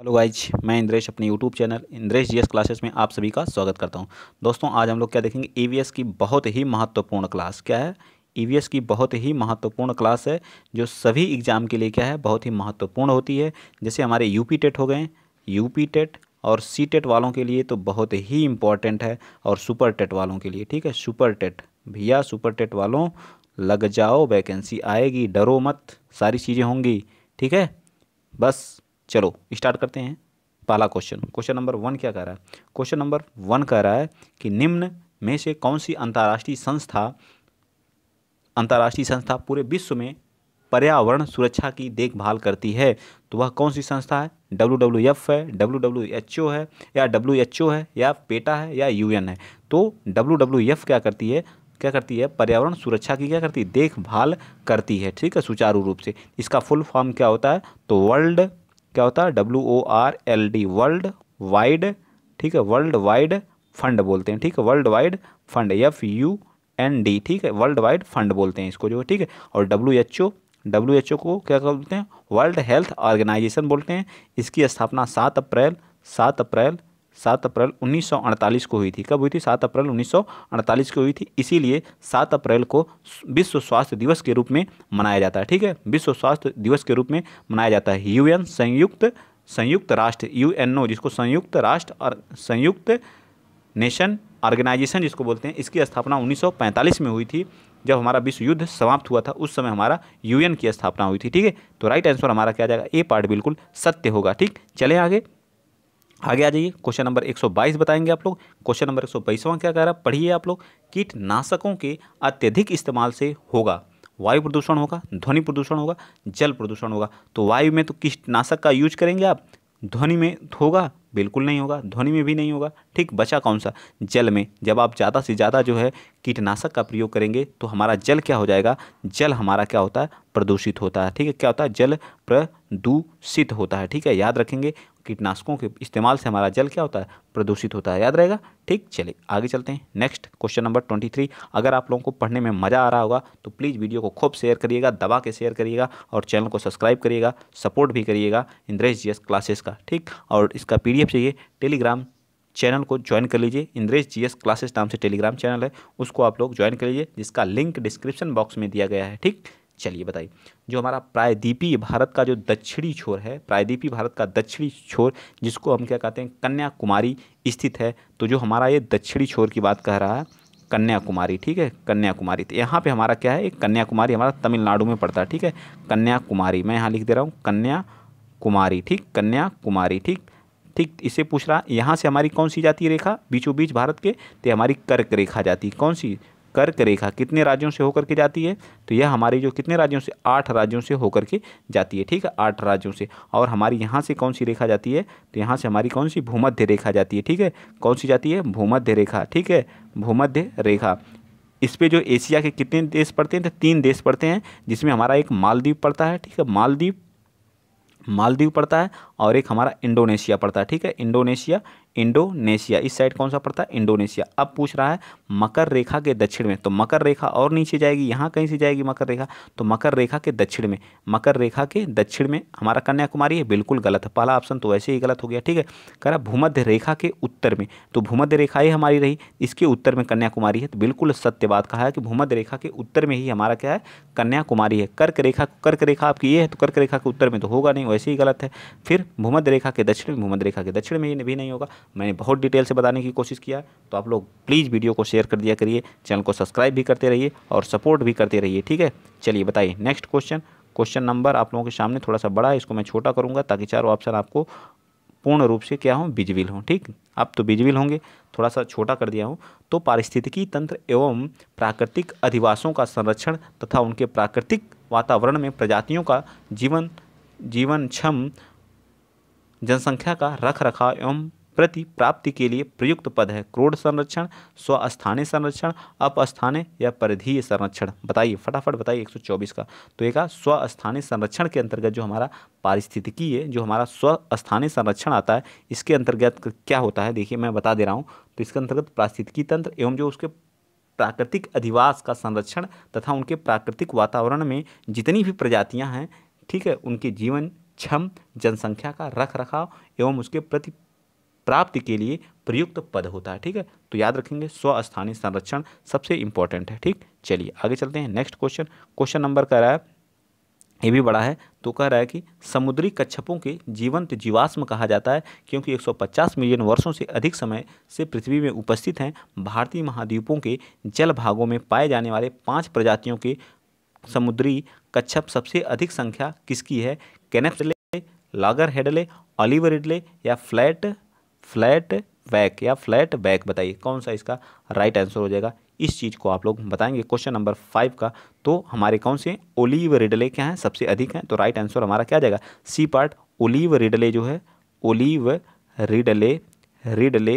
hello guys मैं इंद्रेश अपने YouTube channel Indresh GS classes में आप सभी का स्वागत करता हूं दोस्तों आज हम लोग क्या देखेंगे ईवीएस e की बहुत ही महत्वपूर्ण क्लास क्या है ईवीएस e की बहुत ही महत्वपूर्ण क्लास है जो सभी एग्ज़ाम के लिए क्या है बहुत ही महत्वपूर्ण होती है जैसे हमारे यूपी टेट हो गए पी टेट और सी टेट वालों के लिए तो बहुत ही इंपॉर्टेंट है और सुपर टेट वालों के लिए ठीक है सुपर टेट भैया सुपर टेट वालों लग जाओ वैकेंसी आएगी डरो मत सारी चीज़ें होंगी ठीक है बस चलो स्टार्ट करते हैं पहला क्वेश्चन क्वेश्चन नंबर वन क्या कह रहा है क्वेश्चन नंबर वन कह रहा है कि निम्न में से कौन सी अंतर्राष्ट्रीय संस्था अंतर्राष्ट्रीय संस्था पूरे विश्व में पर्यावरण सुरक्षा की देखभाल करती है तो वह कौन सी संस्था है डब्ल्यू डब्ल्यू एफ है डब्ल्यू एच ओ है या डब्ल्यू एच ओ है या पेटा है या यू एन है तो डब्ल्यू एफ क्या करती है क्या करती है पर्यावरण सुरक्षा की क्या करती है देखभाल करती है ठीक है सुचारू रूप से इसका फुल फॉर्म क्या होता है तो वर्ल्ड क्या होता है W O R L D world wide ठीक है वर्ल्ड वाइड फंड बोलते हैं ठीक है world wide fund F U N D ठीक है वर्ल्ड वाइड फंड बोलते हैं इसको जो ठीक है और W H O W H O को क्या बोलते हैं वर्ल्ड हेल्थ ऑर्गेनाइजेशन बोलते हैं इसकी स्थापना सात अप्रैल सात अप्रैल सात अप्रैल 1948 को हुई थी कब हुई थी सात अप्रैल 1948 को हुई थी इसीलिए सात अप्रैल को विश्व स्वास्थ्य दिवस के रूप में मनाया जाता है ठीक है विश्व स्वास्थ्य दिवस के रूप में मनाया जाता है यूएन संयुक्त संयुक्त राष्ट्र यूएनओ जिसको संयुक्त राष्ट्र और संयुक्त नेशन ऑर्गेनाइजेशन जिसको बोलते हैं इसकी स्थापना 1945 में हुई थी जब हमारा विश्व युद्ध समाप्त हुआ था उस समय हमारा यूएन की स्थापना हुई थी ठीक है तो राइट आंसर हमारा क्या जाएगा ए पार्ट बिल्कुल सत्य होगा ठीक चले आगे आगे आ जाइए क्वेश्चन नंबर 122 बताएंगे आप लोग क्वेश्चन नंबर एक सौ क्या कह रहा है पढ़िए आप लोग कीटनाशकों के अत्यधिक इस्तेमाल से होगा वायु प्रदूषण होगा ध्वनि प्रदूषण होगा जल प्रदूषण होगा तो वायु में तो कीटनाशक का यूज करेंगे आप ध्वनि में तो होगा बिल्कुल नहीं होगा ध्वनि में भी नहीं होगा ठीक बचा कौन सा जल में जब आप ज़्यादा से ज़्यादा जो है कीटनाशक का प्रयोग करेंगे तो हमारा जल क्या हो जाएगा जल हमारा क्या होता है प्रदूषित होता है ठीक है क्या होता है जल प्रदूषित होता है ठीक है याद रखेंगे कीटनाशकों के इस्तेमाल से हमारा जल क्या होता है प्रदूषित होता है याद रहेगा ठीक चलिए आगे चलते हैं next question number twenty three अगर आप लोगों को पढ़ने में मज़ा आ रहा होगा तो प्लीज़ वीडियो को खूब शेयर करिएगा दबा के शेयर करिएगा और चैनल को सब्सक्राइब करिएगा सपोर्ट भी करिएगा इंद्रेश जी क्लासेस का ठीक और इसका पी चाहिए टेलीग्राम चैनल को ज्वाइन कर लीजिए इंद्रेश जीएस क्लासेस नाम से टेलीग्राम चैनल है उसको आप लोग ज्वाइन कर लीजिए जिसका लिंक डिस्क्रिप्शन बॉक्स में दिया गया है ठीक चलिए बताइए जो हमारा प्रायद्वीपीय भारत का जो दक्षिणी छोर है प्रायद्वीपीय भारत का दक्षिणी छोर जिसको हम क्या कहते हैं कन्याकुमारी स्थित है तो जो हमारा ये दक्षिणी छोर की बात कह रहा है कन्याकुमारी ठीक है कन्याकुमारी तो यहाँ पे हमारा क्या है एक कन्याकुमारी हमारा तमिलनाडु में पड़ता है ठीक है कन्याकुमारी मैं यहाँ लिख दे रहा हूँ कन्याकुमारी ठीक कन्याकुमारी ठीक ठीक इसे पूछ रहा यहाँ से हमारी कौन सी जाती है रेखा बीचों बीच भारत के तो हमारी कर्क रेखा जाती है कौन सी कर्क रेखा कितने राज्यों से होकर के जाती है तो यह हमारी जो कितने राज्यों से आठ राज्यों से होकर के जाती है ठीक है आठ राज्यों से और हमारी यहाँ से कौन सी रेखा जाती है तो यहाँ से हमारी कौन सी भूमध्य रेखा जाती है ठीक है कौन सी जाती है भूमध्य रेखा ठीक है भूमध्य रेखा इस पर जो एशिया के कितने देश पड़ते हैं तो तीन देश पड़ते हैं जिसमें हमारा एक मालदीव पड़ता है ठीक है मालदीव मालदीव पड़ता है और एक हमारा इंडोनेशिया पड़ता है ठीक है इंडोनेशिया इंडोनेशिया इस साइड कौन सा पड़ता है इंडोनेशिया अब पूछ रहा है मकर रेखा के दक्षिण में तो मकर रेखा और नीचे जाएगी यहाँ कहीं से जाएगी मकर रेखा तो मकर रेखा के दक्षिण में मकर रेखा के दक्षिण में हमारा कन्याकुमारी है बिल्कुल गलत है पहला ऑप्शन तो वैसे ही गलत हो गया ठीक है कह रहा भूमध्य रेखा के उत्तर में तो भूमध्य रेखा ही हमारी रही इसके उत्तर में कन्याकुमारी है तो बिल्कुल सत्य बात कहा है कि भूमध्य रेखा के उत्तर में ही हमारा क्या है कन्याकुमारी है कर्क रेखा कर्क रेखा आपकी ये है तो कर्क रेखा के उत्तर में तो होगा नहीं वैसे ही गलत है फिर भूमध्य रेखा के दक्षिण में भूमध्य रेखा के दक्षिण में ही भी नहीं होगा मैंने बहुत डिटेल से बताने की कोशिश किया तो आप लोग प्लीज़ वीडियो को शेयर कर दिया करिए चैनल को सब्सक्राइब भी करते रहिए और सपोर्ट भी करते रहिए ठीक है चलिए बताइए नेक्स्ट क्वेश्चन क्वेश्चन नंबर आप लोगों के सामने थोड़ा सा बड़ा है इसको मैं छोटा करूँगा ताकि चारों ऑप्शन आपको पूर्ण रूप से क्या हों बिजविल हों ठीक आप तो बिजविल होंगे थोड़ा सा छोटा कर दिया हूँ तो पारिस्थितिकी तंत्र एवं प्राकृतिक अधिवासों का संरक्षण तथा उनके प्राकृतिक वातावरण में प्रजातियों का जीवन जीवन क्षम जनसंख्या का रख रखाव एवं प्रति प्राप्ति के लिए प्रयुक्त पद है क्रोड संरक्षण स्वस्थानीय संरक्षण अपस्थानीय या परिधीय संरक्षण बताइए फटाफट बताइए 124 का तो एक स्वस्थानीय संरक्षण के अंतर्गत जो हमारा पारिस्थितिकी है जो हमारा स्वस्थानीय संरक्षण आता है इसके अंतर्गत क्या होता है देखिए मैं बता दे रहा हूँ तो इसके अंतर्गत पारिस्थितिकी तंत्र एवं जो उसके प्राकृतिक अधिवास का संरक्षण तथा उनके प्राकृतिक वातावरण में जितनी भी प्रजातियाँ हैं ठीक है उनके जीवन क्षम जनसंख्या का रख रखाव एवं उसके प्रति प्राप्ति के लिए प्रयुक्त पद होता है ठीक है तो याद रखेंगे स्वस्थानीय संरक्षण सबसे इंपॉर्टेंट है ठीक चलिए आगे चलते हैं नेक्स्ट क्वेश्चन क्वेश्चन नंबर कह रहा है ये भी बड़ा है तो कह रहा है कि समुद्री कच्छपों के जीवंत जीवाश्म कहा जाता है क्योंकि 150 मिलियन वर्षों से अधिक समय से पृथ्वी में उपस्थित हैं भारतीय महाद्वीपों के जल भागों में पाए जाने वाले पांच प्रजातियों के समुद्री कच्छप सबसे अधिक संख्या किसकी है कैनेफ्टले लागर हेडले ऑलिवर या फ्लैट फ्लैट बैक या फ्लैट बैक बताइए कौन सा इसका राइट आंसर हो जाएगा इस चीज़ को आप लोग बताएंगे क्वेश्चन नंबर फाइव का तो हमारे कौन से ओलीव रिडले क्या हैं सबसे अधिक हैं तो राइट आंसर हमारा क्या जाएगा सी पार्ट ओलीव रिडले जो है ओलीव रिडले रिडले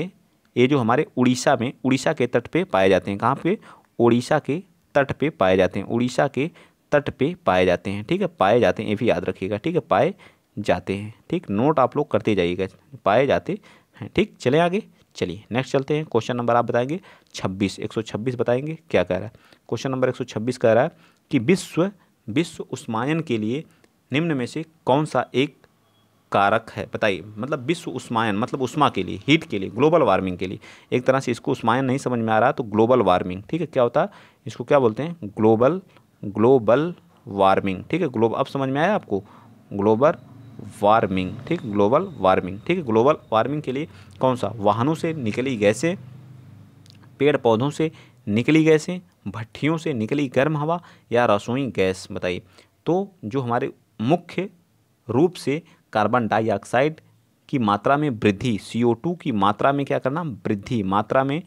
ये जो हमारे उड़ीसा में उड़ीसा के तट पे पाए जाते हैं कहाँ पे उड़ीसा के तट पे पाए जाते हैं उड़ीसा के तट पे पाए जाते हैं ठीक है पाए जाते हैं ये भी याद रखिएगा ठीक है पाए जाते हैं ठीक नोट आप लोग करते जाइएगा पाए जाते हैं ठीक चले आगे चलिए नेक्स्ट चलते हैं क्वेश्चन नंबर आप बताएंगे छब्बीस एक सौ छब्बीस बताएंगे क्या कह रहा है क्वेश्चन नंबर एक सौ छब्बीस कह रहा है कि विश्व विश्व उस्मायन के लिए निम्न में से कौन सा एक कारक है बताइए मतलब विश्व उस्मायन मतलब उष्मा के लिए हीट के लिए ग्लोबल वार्मिंग के लिए एक तरह से इसको उस्मायन नहीं समझ में आ रहा तो ग्लोबल वार्मिंग ठीक है क्या होता है इसको क्या बोलते हैं ग्लोबल ग्लोबल वार्मिंग ठीक है ग्लोब अब समझ में आया आपको ग्लोबल वार्मिंग ठीक ग्लोबल वार्मिंग ठीक है ग्लोबल वार्मिंग के लिए कौन सा वाहनों से निकली गैसें पेड़ पौधों से निकली गैसें भट्टियों से निकली गर्म हवा या रसोई गैस बताइए तो जो हमारे मुख्य रूप से कार्बन डाइऑक्साइड की मात्रा में वृद्धि सी की मात्रा में क्या करना वृद्धि मात्रा में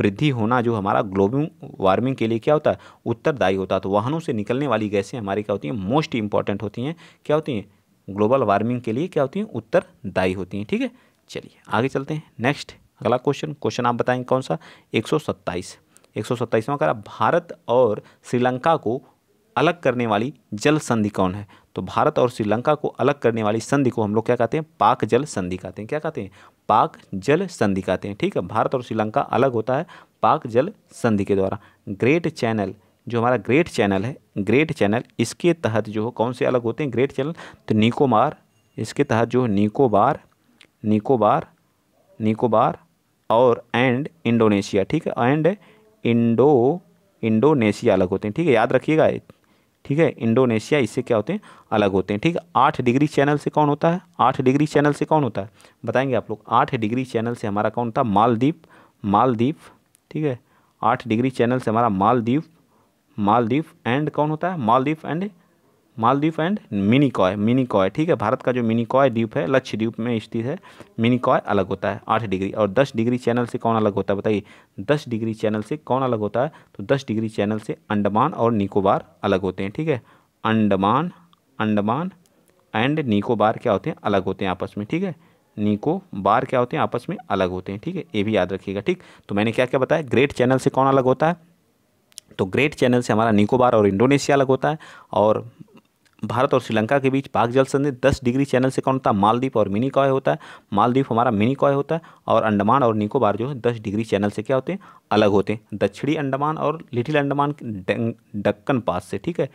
वृद्धि होना जो हमारा ग्लोबल वार्मिंग के लिए क्या होता है उत्तरदायी होता है तो वाहनों से निकलने वाली गैसें हमारी क्या होती हैं मोस्ट इंपॉर्टेंट होती हैं क्या होती हैं ग्लोबल वार्मिंग के लिए क्या होती हैं उत्तरदायी होती हैं ठीक है चलिए आगे चलते हैं नेक्स्ट अगला क्वेश्चन क्वेश्चन आप बताएंगे कौन सा एक सौ सत्ताईस एक सौ भारत और श्रीलंका को अलग करने वाली जल संधि कौन है तो भारत और श्रीलंका को अलग करने वाली संधि को हम लोग क्या कहते हैं पाक जल संधि कहते हैं क्या कहते हैं पाक जल संधि कहते हैं ठीक है भारत और श्रीलंका अलग होता है पाक जल संधि के द्वारा ग्रेट चैनल जो हमारा ग्रेट चैनल है ग्रेट चैनल इसके तहत जो हो कौन से अलग होते हैं ग्रेट चैनल तो निकोबार इसके तहत जो निकोबार निकोबार निकोबार और एंड इंडोनेशिया ठीक है एंड इंडो इंडोनेशिया अलग होते हैं ठीक है याद रखिएगा ठीक है इंडोनेशिया इससे क्या होते हैं अलग होते हैं ठीक है आठ डिग्री चैनल से कौन होता है आठ डिग्री चैनल से कौन होता है बताएंगे आप लोग आठ डिग्री चैनल से हमारा कौन था मालदीप मालदीप ठीक है आठ डिग्री चैनल से हमारा मालदीप मालदीव एंड कौन होता है Maldives and Maldives and Minicoy ठीक है भारत का जो मिनिकॉय द्वीप है लक्षद्वीप में स्थित है कॉय अलग होता है आठ डिग्री और दस डिग्री चैनल से कौन अलग होता है बताइए दस डिग्री चैनल से कौन अलग होता है तो दस डिग्री चैनल से अंडमान और निकोबार अलग होते हैं ठीक है अंडमान अंडमान एंड निकोबार क्या होते हैं अलग होते हैं आपस में ठीक है निको बार क्या होते हैं आपस में अलग होते हैं ठीक है ये भी याद रखिएगा ठीक तो मैंने क्या क्या बताया ग्रेट चैनल से कौन अलग होता है तो ग्रेट चैनल से हमारा निकोबार और इंडोनेशिया अलग होता है और भारत और श्रीलंका के बीच पाक जल संधि दस डिग्री चैनल से कौन होता है मालदीप और मिनी कॉय होता है मालदीप हमारा मिनी कॉय होता है और अंडमान और निकोबार जो है दस डिग्री चैनल से क्या होते हैं अलग होते हैं दक्षिणी अंडमान और लिटिल अंडमान डक्कन पास से ठीक है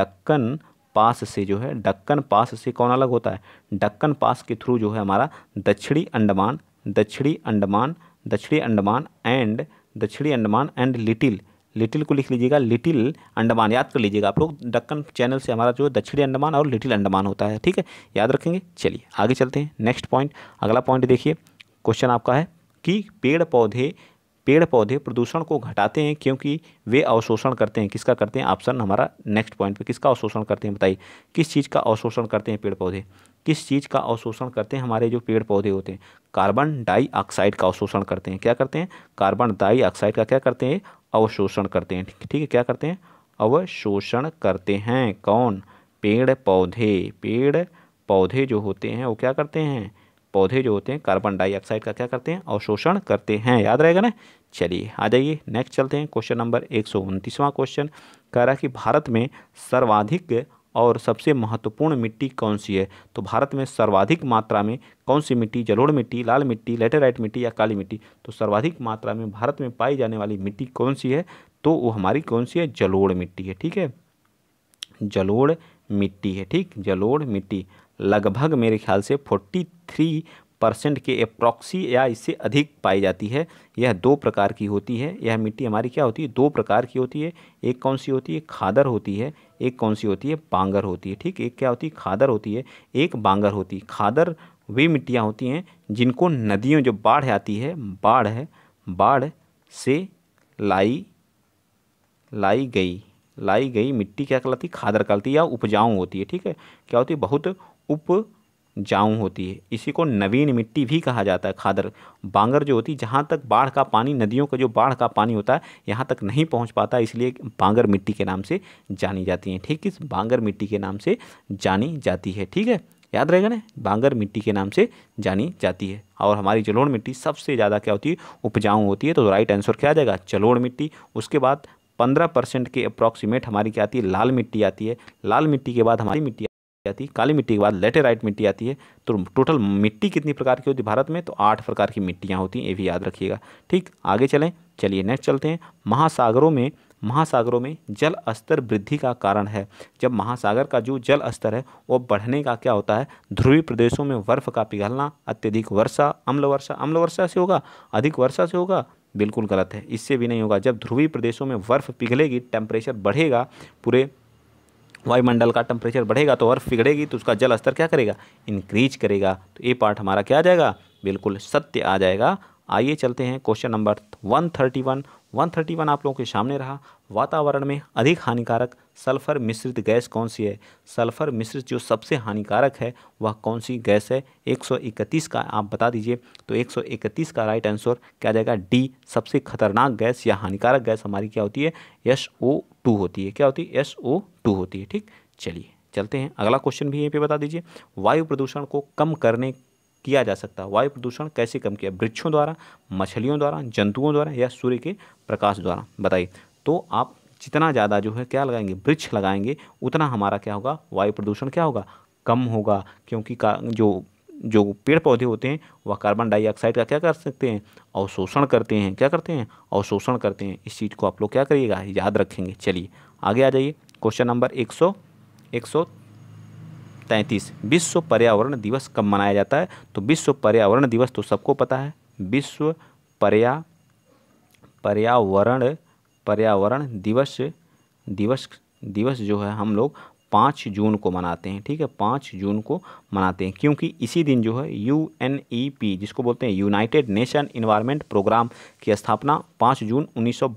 डक्कन पास से जो है डक्कन पास से कौन अलग होता है डक्कन पास के थ्रू जो है हमारा दक्षिणी अंडमान दक्षिणी अंडमान दक्षिणी अंडमान एंड दक्षिणी अंडमान एंड लिटिल लिटिल को लिख लीजिएगा लिटिल अंडमान याद कर लीजिएगा आप लोग डक्कन चैनल से हमारा जो दक्षिणी अंडमान और लिटिल अंडमान होता है ठीक है याद रखेंगे चलिए आगे चलते हैं नेक्स्ट पॉइंट अगला पॉइंट देखिए क्वेश्चन आपका है कि पेड़ पौधे पेड़ पौधे प्रदूषण को घटाते हैं क्योंकि वे अवशोषण करते हैं किसका करते हैं ऑप्शन हमारा नेक्स्ट पॉइंट पे किसका अवशोषण करते हैं बताइए किस चीज़ का अवशोषण करते हैं पेड़ पौधे किस चीज़ का अवशोषण करते हैं हमारे जो पेड़ पौधे होते हैं कार्बन डाइऑक्साइड का अवशोषण करते हैं क्या करते हैं कार्बन डाइऑक्साइड का क्या करते हैं अवशोषण करते हैं ठीक है क्या करते हैं अवशोषण करते हैं कौन पेड़ पौधे पेड़ पौधे जो होते हैं वो क्या करते हैं पौधे जो होते हैं कार्बन डाइऑक्साइड का क्या करते हैं अवशोषण करते हैं याद रहेगा ना चलिए आ जाइए नेक्स्ट चलते हैं क्वेश्चन नंबर एक क्वेश्चन कह रहा है कि भारत में सर्वाधिक और सबसे महत्वपूर्ण मिट्टी कौन सी है तो भारत में सर्वाधिक मात्रा में कौन सी मिट्टी जलोढ़ मिट्टी लाल मिट्टी लेटेराइट मिट्टी या काली मिट्टी तो सर्वाधिक मात्रा में भारत में पाई जाने वाली मिट्टी कौन सी है तो वो हमारी कौन सी है जलोढ़ मिट्टी है ठीक है जलोढ़ मिट्टी है ठीक जलोढ़ मिट्टी लगभग मेरे ख्याल से फोर्टी थ्री परसेंट के अप्रॉक्सी या इससे अधिक पाई जाती है यह दो प्रकार की होती है यह मिट्टी हमारी क्या होती है दो प्रकार की होती है एक कौन सी होती है खादर होती है एक कौन सी होती है बांगर होती है ठीक एक क्या होती है खादर होती है एक बांगर होती है खादर वे मिट्टियाँ होती हैं जिनको नदियों जो बाढ़ आती है बाढ़ है बाढ़ से लाई लाई गई लाई गई मिट्टी क्या कहलाती खादर कहलाती या उपजाऊ होती है ठीक है क्या होती है बहुत उप जाऊँ होती है इसी को नवीन मिट्टी भी कहा जाता है खादर बांगर जो होती है जहाँ तक बाढ़ का पानी नदियों का जो बाढ़ का पानी होता है यहाँ तक नहीं पहुँच पाता इसलिए बांगर मिट्टी के नाम से जानी जाती है ठीक इस बांगर मिट्टी के नाम से जानी जाती है ठीक है याद रहेगा ना बांगर मिट्टी के नाम से जानी जाती है और हमारी जलोड़ मिट्टी सबसे ज़्यादा क्या होती है उपजाऊ होती है तो राइट आंसर क्या आ जाएगा जलोड़ मिट्टी उसके बाद पंद्रह परसेंट के अप्रॉक्सीमेट हमारी क्या आती है लाल मिट्टी आती है लाल मिट्टी के बाद हमारी मिट्टी आती है काली मिट्टी के बाद लेटेराइट मिट्टी आती है तो टोटल मिट्टी कितनी प्रकार की होती है भारत में तो आठ प्रकार की मिट्टियाँ होती हैं ये भी याद रखिएगा ठीक आगे चलें चलिए नेक्स्ट चलते हैं महासागरों में महासागरों में जल स्तर वृद्धि का कारण है जब महासागर का जो जल स्तर है वो बढ़ने का क्या होता है ध्रुवीय प्रदेशों में बर्फ का पिघलना अत्यधिक वर्षा अम्ल वर्षा अम्ल वर्षा से होगा अधिक वर्षा से होगा बिल्कुल गलत है इससे भी नहीं होगा जब ध्रुवीय प्रदेशों में बर्फ पिघलेगी टेम्परेचर बढ़ेगा पूरे वायुमंडल का टेम्परेचर बढ़ेगा तो बर्फ़ पिघड़ेगी तो उसका जल स्तर क्या करेगा इंक्रीज करेगा तो ये पार्ट हमारा क्या आ जाएगा बिल्कुल सत्य आ जाएगा आइए चलते हैं question number one thirty one one thirty one आप लोगों के सामने रहा वातावरण में अधिक हानिकारक सल्फर मिश्रित गैस कौन सी है सल्फर मिश्रित जो सबसे हानिकारक है वह कौन सी गैस है 131 का आप बता दीजिए तो 131 का राइट आंसर क्या जाएगा डी सबसे खतरनाक गैस या हानिकारक गैस हमारी क्या होती है यश ओ टू होती है क्या होती है एस ओ टू होती है ठीक चलिए चलते हैं अगला क्वेश्चन भी यहीं पे बता दीजिए वायु प्रदूषण को कम करने किया जा सकता है वायु प्रदूषण कैसे कम किया वृक्षों द्वारा मछलियों द्वारा जंतुओं द्वारा या सूर्य के प्रकाश द्वारा बताइए तो आप जितना ज़्यादा जो है क्या लगाएंगे वृक्ष लगाएंगे उतना हमारा क्या होगा वायु प्रदूषण क्या होगा कम होगा क्योंकि का जो जो पेड़ पौधे होते हैं वह कार्बन डाइऑक्साइड का क्या कर सकते हैं अवशोषण करते हैं क्या करते हैं अवशोषण करते हैं इस चीज़ को आप लोग क्या करिएगा याद रखेंगे चलिए आगे आ जाइए क्वेश्चन नंबर एक सौ एक सौ तैंतीस विश्व पर्यावरण दिवस कब मनाया जाता है तो विश्व पर्यावरण दिवस तो सबको पता है विश्व पर्या पर्यावरण पर्यावरण दिवस दिवस दिवस जो है हम लोग पाँच जून को मनाते हैं ठीक है पाँच जून को मनाते हैं क्योंकि इसी दिन जो है यू एन ई पी जिसको बोलते हैं यूनाइटेड नेशन इन्वायरमेंट प्रोग्राम की स्थापना पाँच जून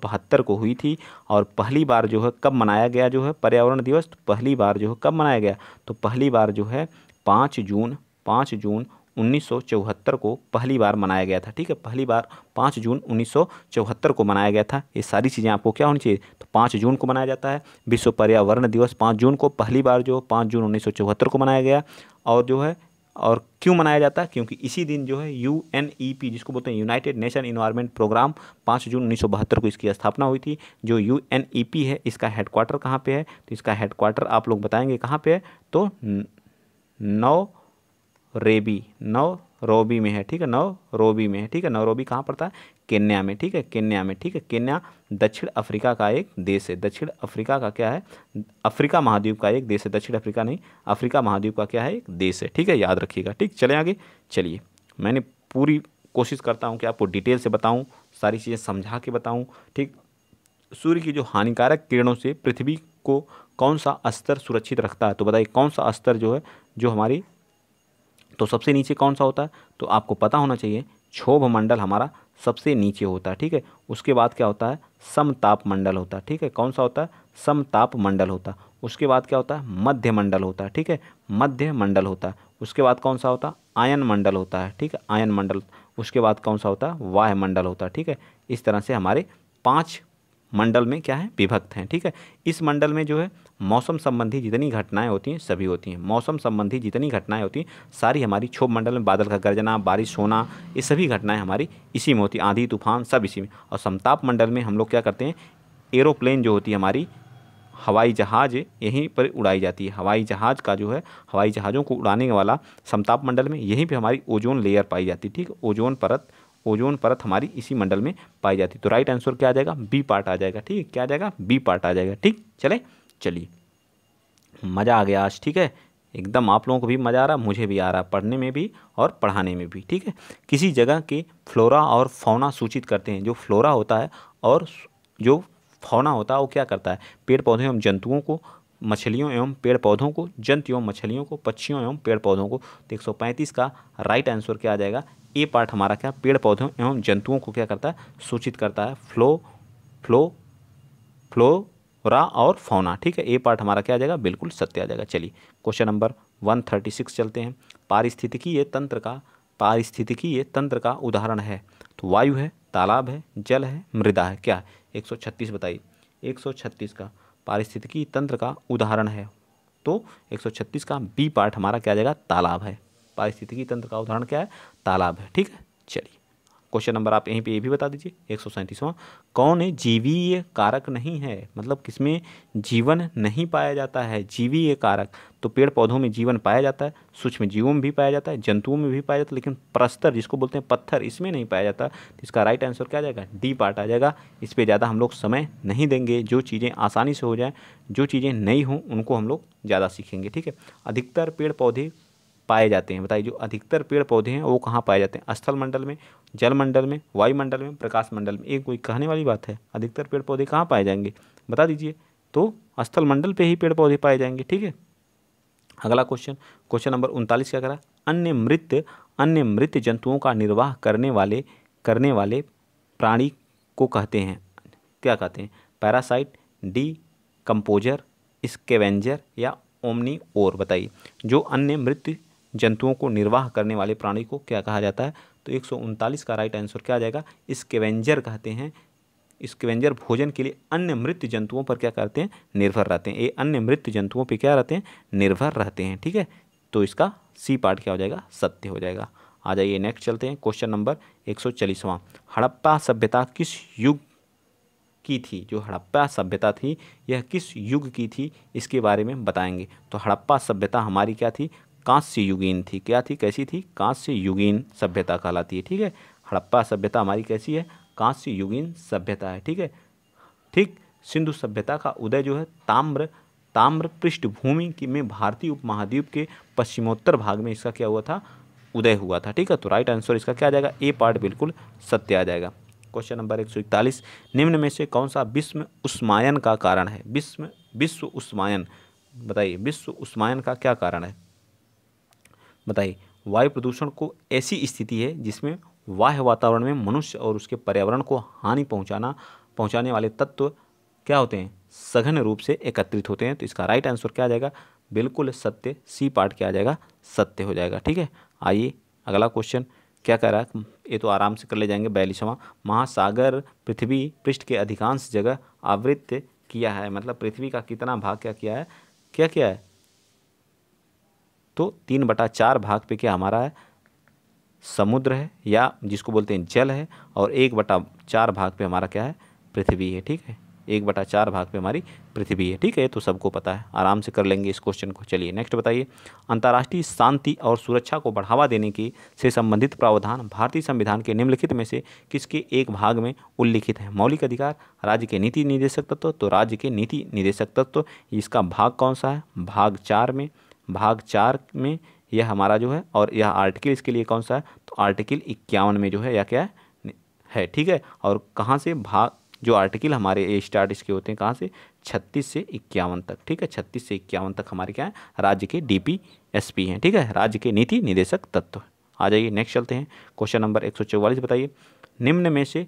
बहत्तर को हुई थी और पहली बार जो है कब मनाया गया जो है पर्यावरण दिवस पहली बार जो है कब मनाया गया तो पहली बार जो है पाँच जून पाँच जून 1974 को पहली बार मनाया गया था ठीक है पहली बार 5 जून 1974 को मनाया गया था ये सारी चीज़ें आपको क्या होनी चाहिए तो 5 जून को मनाया जाता है विश्व पर्यावरण दिवस 5 जून को पहली बार जो 5 जून 1974 को मनाया गया और जो है और क्यों मनाया जाता है क्योंकि इसी दिन जो है यू एन ई पी जिसको बोलते हैं यूनाइटेड नेशन इन्वायरमेंट प्रोग्राम पाँच जून उन्नीस को इसकी स्थापना हुई थी जो यू एन ई पी है इसका हेडक्वार्टर कहाँ पे है तो इसका हेडक्वार्टर आप लोग बताएंगे कहाँ पे है तो नौ रेबी नव रोबी में है ठीक है नव रोबी में है ठीक है नव रोबी कहाँ पड़ता है केन्या में ठीक है केन्या में ठीक है केन्या दक्षिण अफ्रीका का एक देश है दक्षिण अफ्रीका का क्या है अफ्रीका महाद्वीप का एक देश है दक्षिण अफ्रीका नहीं अफ्रीका महाद्वीप का क्या है एक देश है ठीक है याद रखिएगा ठीक चले आगे चलिए मैंने पूरी कोशिश करता हूँ कि आपको डिटेल से बताऊँ सारी चीज़ें समझा के बताऊँ ठीक सूर्य की जो हानिकारक किरणों से पृथ्वी को कौन सा स्तर सुरक्षित रखता है तो बताइए कौन सा स्तर जो है जो हमारी तो सबसे नीचे कौन सा होता है तो आपको पता होना चाहिए क्षोभ मंडल हमारा सबसे नीचे होता है ठीक है उसके बाद क्या होता है समताप मंडल होता है ठीक है कौन सा होता है समताप मंडल होता है उसके बाद क्या होता है मध्य मंडल होता है ठीक है मध्य मंडल होता है उसके बाद कौन सा होता है आयन मंडल होता है ठीक है आयन मंडल उसके बाद कौन सा होता है वाह मंडल होता है ठीक है इस तरह से हमारे पाँच मंडल में क्या है विभक्त हैं ठीक है इस मंडल में जो है मौसम संबंधी जितनी घटनाएं होती हैं सभी होती हैं मौसम संबंधी जितनी घटनाएं होती हैं सारी हमारी क्षोभ मंडल में बादल का गर्जना बारिश होना ये सभी घटनाएं हमारी इसी में होती हैं आंधी तूफान सब इसी में और समताप मंडल में हम लोग क्या करते हैं एरोप्लेन जो होती है हमारी हवाई जहाज़ यहीं पर उड़ाई जाती है हवाई जहाज़ का जो है हवाई जहाज़ों को उड़ाने वाला समताप मंडल में यहीं पर हमारी ओजोन लेयर पाई जाती है ठीक ओजोन परत ओजोन परत हमारी इसी मंडल में पाई जाती तो राइट आंसर क्या आ जाएगा बी पार्ट आ जाएगा ठीक है क्या आ जाएगा बी पार्ट आ जाएगा ठीक चले चलिए मज़ा आ गया आज ठीक है एकदम आप लोगों को भी मज़ा आ रहा मुझे भी आ रहा पढ़ने में भी और पढ़ाने में भी ठीक है किसी जगह के फ्लोरा और फौना सूचित करते हैं जो फ्लोरा होता है और जो फौना होता है वो क्या करता है पेड़ पौधे एवं जंतुओं को मछलियों एवं पेड़ पौधों को जंतु एवं मछलियों को पक्षियों एवं पेड़ पौधों को तो पैंतीस का राइट आंसर क्या आ जाएगा ए पार्ट हमारा क्या पेड़ पौधों एवं जंतुओं को क्या करता है सूचित करता है फ्लो फ्लो फ्लोरा और फौना ठीक है ए पार्ट हमारा क्या आ जाएगा बिल्कुल सत्य आ जाएगा चलिए question number one thirty six चलते हैं पारिस्थितिकीय तंत्र का पारिस्थितिकीय तंत्र का उदाहरण है तो वायु है तालाब है जल है मृदा है क्या है एक सौ छत्तीस बताइए एक सौ छत्तीस का पारिस्थितिकी तंत्र का उदाहरण है तो 136 का बी पार्ट हमारा क्या आ जाएगा तालाब है पारिस्थितिकी तंत्र का उदाहरण क्या है तालाब है ठीक है चलिए क्वेश्चन नंबर आप यहीं पे ये भी बता दीजिए एक सौ कौन है जीवीय कारक नहीं है मतलब किसमें जीवन नहीं पाया जाता है जीवीय कारक तो पेड़ पौधों में जीवन पाया जाता है सूक्ष्म जीवों में भी पाया जाता है जंतुओं में भी पाया जाता है लेकिन प्रस्तर जिसको बोलते हैं पत्थर इसमें नहीं पाया जाता तो इसका राइट आंसर क्या जाएगा डी पार्ट आ जाएगा इस पर ज़्यादा हम लोग समय नहीं देंगे जो चीज़ें आसानी से हो जाएँ जो चीज़ें नहीं हों उनको हम लोग ज़्यादा सीखेंगे ठीक है अधिकतर पेड़ पौधे पाए जाते हैं बताइए जो अधिकतर पेड़ पौधे हैं वो कहाँ पाए जाते हैं स्थल मंडल में जल मंडल में वायुमंडल में प्रकाश मंडल में ये कोई कहने वाली बात है अधिकतर पेड़ पौधे कहाँ पाए जाएंगे बता दीजिए तो स्थल मंडल पे ही पेड़ पौधे पाए जाएंगे ठीक है अगला क्वेश्चन क्वेश्चन नंबर उनतालीस क्या करा अन्य मृत अन्य मृत जंतुओं का निर्वाह करने वाले करने वाले प्राणी को कहते हैं क्या कहते हैं पैरासाइट डी कंपोजर स्केवेंजर या ओमनी और बताइए जो अन्य मृत जंतुओं को निर्वाह करने वाले प्राणी को क्या कहा जाता है तो एक का राइट आंसर क्या आ जाएगा स्केवेंजर कहते हैं स्केवेंजर भोजन के लिए अन्य मृत जंतुओं पर क्या करते हैं निर्भर रहते हैं ये अन्य मृत जंतुओं पर क्या रहते हैं निर्भर रहते हैं ठीक है तो इसका सी पार्ट क्या हो जाएगा सत्य हो जाएगा आ जाइए नेक्स्ट चलते हैं क्वेश्चन नंबर एक सौ चालीसवां हड़प्पा सभ्यता किस युग की थी जो हड़प्पा सभ्यता थी यह किस युग की थी इसके बारे में बताएंगे तो हड़प्पा सभ्यता हमारी क्या थी कांस्य युगीन थी क्या थी कैसी थी कांस्य युगीन सभ्यता कहलाती है ठीक है हड़प्पा सभ्यता हमारी कैसी है कांस्य युगीन सभ्यता है ठीक है ठीक सिंधु सभ्यता का उदय जो है ताम्र ताम्र पृष्ठभूमि की में भारतीय उपमहाद्वीप के पश्चिमोत्तर भाग में इसका क्या हुआ था उदय हुआ था ठीक है तो राइट आंसर इसका क्या आ जाएगा ए पार्ट बिल्कुल सत्य आ जाएगा क्वेश्चन नंबर एक सौ इकतालीस निम्न में से कौन सा विश्व उस्मायन का कारण है विश्व विश्व उस्मायन बताइए विश्व उस्मायन का क्या कारण है बताइए वायु प्रदूषण को ऐसी स्थिति है जिसमें वाह्य वातावरण में मनुष्य और उसके पर्यावरण को हानि पहुंचाना पहुंचाने वाले तत्व क्या होते हैं सघन रूप से एकत्रित होते हैं तो इसका राइट आंसर क्या आ जाएगा बिल्कुल सत्य सी पार्ट क्या आ जाएगा सत्य हो जाएगा ठीक है आइए अगला क्वेश्चन क्या कह रहा है ये तो आराम से कर ले जाएंगे समा महासागर पृथ्वी पृष्ठ के अधिकांश जगह आवृत्त किया है मतलब पृथ्वी का कितना भाग क्या किया है क्या किया है तो तीन बटा चार भाग पे क्या हमारा है समुद्र है या जिसको बोलते हैं जल है और एक बटा चार भाग पे हमारा क्या है पृथ्वी है ठीक है एक बटा चार भाग पे हमारी पृथ्वी है ठीक है तो सबको पता है आराम से कर लेंगे इस क्वेश्चन को चलिए नेक्स्ट बताइए अंतर्राष्ट्रीय शांति और सुरक्षा को बढ़ावा देने के से संबंधित प्रावधान भारतीय संविधान के निम्नलिखित में से किसके एक भाग में उल्लिखित है मौलिक अधिकार राज्य के नीति निदेशक तत्व तो राज्य के नीति निदेशक तत्व इसका भाग कौन सा है भाग चार में भाग चार में यह हमारा जो है और यह आर्टिकल इसके लिए कौन सा है तो आर्टिकल इक्यावन में जो है यह क्या है ठीक है और कहाँ से भाग जो आर्टिकल हमारे स्टार्ट इसके होते हैं कहाँ से छत्तीस से इक्यावन तक ठीक है छत्तीस से इक्यावन तक हमारे क्या है राज्य के डी पी एस पी हैं ठीक है राज्य के नीति निदेशक तत्व आ जाइए नेक्स्ट चलते हैं क्वेश्चन नंबर एक सौ चौवालीस बताइए निम्न में से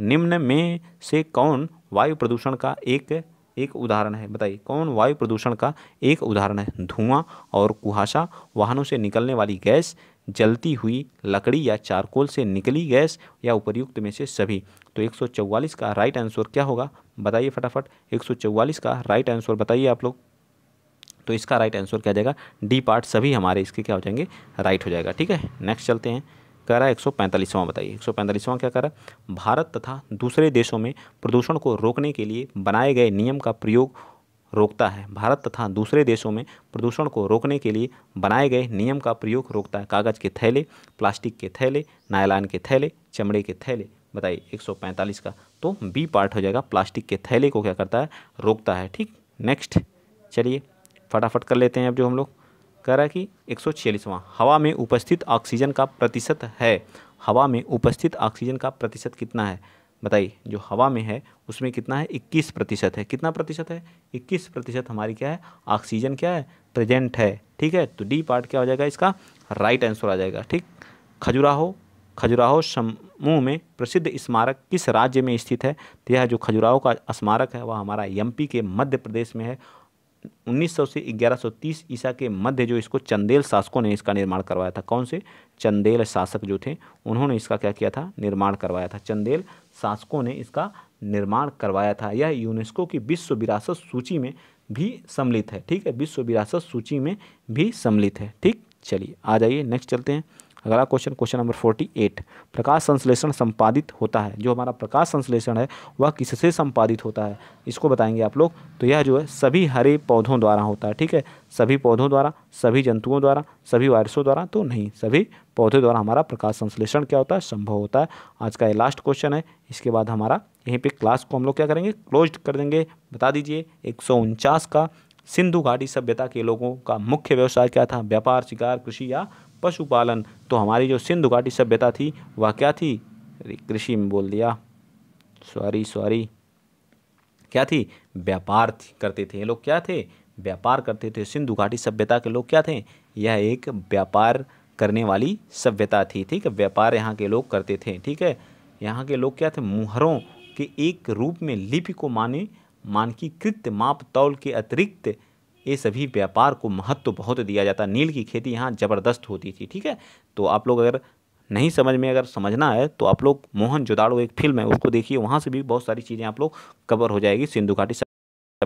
निम्न में से कौन वायु प्रदूषण का एक एक उदाहरण है बताइए कौन वायु प्रदूषण का एक उदाहरण है धुआं और कुहासा वाहनों से निकलने वाली गैस जलती हुई लकड़ी या चारकोल से निकली गैस या उपर्युक्त में से सभी तो 144 का राइट आंसर क्या होगा बताइए फटाफट 144 का राइट आंसर बताइए आप लोग तो इसका राइट आंसर क्या जाएगा डी पार्ट सभी हमारे इसके क्या हो जाएंगे राइट हो जाएगा ठीक है नेक्स्ट चलते हैं कह रहा है एक सौ पैंतालीसवां बताइए एक सौ पैंतालीसवां क्या कह रहा है भारत तथा दूसरे देशों में प्रदूषण को रोकने के लिए बनाए गए नियम का प्रयोग रोकता है भारत तथा दूसरे देशों में प्रदूषण को रोकने के लिए बनाए गए नियम का प्रयोग रोकता है कागज़ के थैले प्लास्टिक के थैले नायलान के थैले चमड़े के थैले बताइए 145 का तो बी पार्ट हो जाएगा प्लास्टिक के थैले को क्या करता है रोकता है ठीक नेक्स्ट चलिए फटाफट कर लेते हैं अब जो हम लोग कह रहा है कि एक सौ हवा में उपस्थित ऑक्सीजन का प्रतिशत है हवा में उपस्थित ऑक्सीजन का प्रतिशत कितना है बताइए जो हवा में है उसमें कितना है इक्कीस प्रतिशत है कितना प्रतिशत है इक्कीस प्रतिशत हमारी क्या है ऑक्सीजन क्या है प्रेजेंट है ठीक है तो डी पार्ट क्या हो जाएगा इसका राइट आंसर आ जाएगा ठीक खजुराहो खजुराहो समूह में प्रसिद्ध स्मारक किस राज्य में स्थित है तो यह जो खजुराहो का स्मारक है वह हमारा एम के मध्य प्रदेश में है 1900 से 1130 ईसा के मध्य जो इसको चंदेल शासकों ने इसका निर्माण करवाया था कौन से चंदेल शासक जो थे उन्होंने इसका क्या किया था निर्माण करवाया था चंदेल शासकों ने इसका निर्माण करवाया था यह यूनेस्को की विश्व विरासत सूची में भी सम्मिलित है ठीक है विश्व विरासत सूची में भी सम्मिलित है ठीक चलिए आ जाइए नेक्स्ट चलते हैं अगला question question number forty eight प्रकाश संश्लेषण संपादित होता है जो हमारा प्रकाश संश्लेषण है वह किससे संपादित होता है इसको बताएंगे आप लोग तो यह जो है सभी हरे पौधों द्वारा होता है ठीक है सभी पौधों द्वारा सभी जंतुओं द्वारा सभी वायरसों द्वारा तो नहीं सभी पौधे द्वारा हमारा प्रकाश संश्लेषण क्या होता है संभव होता है आज का ये लास्ट क्वेश्चन है इसके बाद हमारा यहीं पर क्लास को हम लोग क्या करेंगे क्लोज कर देंगे बता दीजिए एक का सिंधु घाटी सभ्यता के लोगों का मुख्य व्यवसाय क्या था व्यापार शिकार कृषि या पशुपालन तो हमारी जो सिंधु घाटी सभ्यता थी वह क्या थी कृषि में बोल दिया सॉरी सॉरी क्या थी व्यापार करते थे ये लोग क्या थे व्यापार करते थे सिंधु घाटी सभ्यता के लोग क्या थे यह एक व्यापार करने वाली सभ्यता थी ठीक है व्यापार यहाँ के लोग करते थे ठीक है यहाँ के लोग क्या थे मुहरों के एक रूप में लिपि को माने मानकीकृत माप तौल के अतिरिक्त ये सभी व्यापार को महत्व तो बहुत दिया जाता नील की खेती यहाँ ज़बरदस्त होती थी ठीक है तो आप लोग अगर नहीं समझ में अगर समझना है तो आप लोग मोहन जोदाड़ो एक फिल्म है उसको देखिए वहाँ से भी बहुत सारी चीज़ें आप लोग कवर हो जाएगी सिंधु घाटी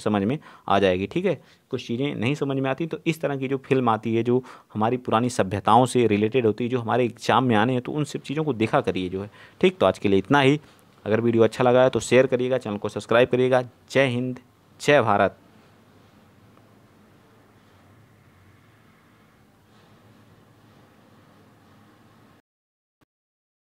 समझ में आ जाएगी ठीक है कुछ चीज़ें नहीं समझ में आती तो इस तरह की जो फिल्म आती है जो हमारी पुरानी सभ्यताओं से रिलेटेड होती है जो हमारे एग्जाम में आने हैं तो उन सब चीज़ों को देखा करिए जो है ठीक तो आज के लिए इतना ही अगर वीडियो अच्छा लगा है तो शेयर करिएगा चैनल को सब्सक्राइब करिएगा जय हिंद जय भारत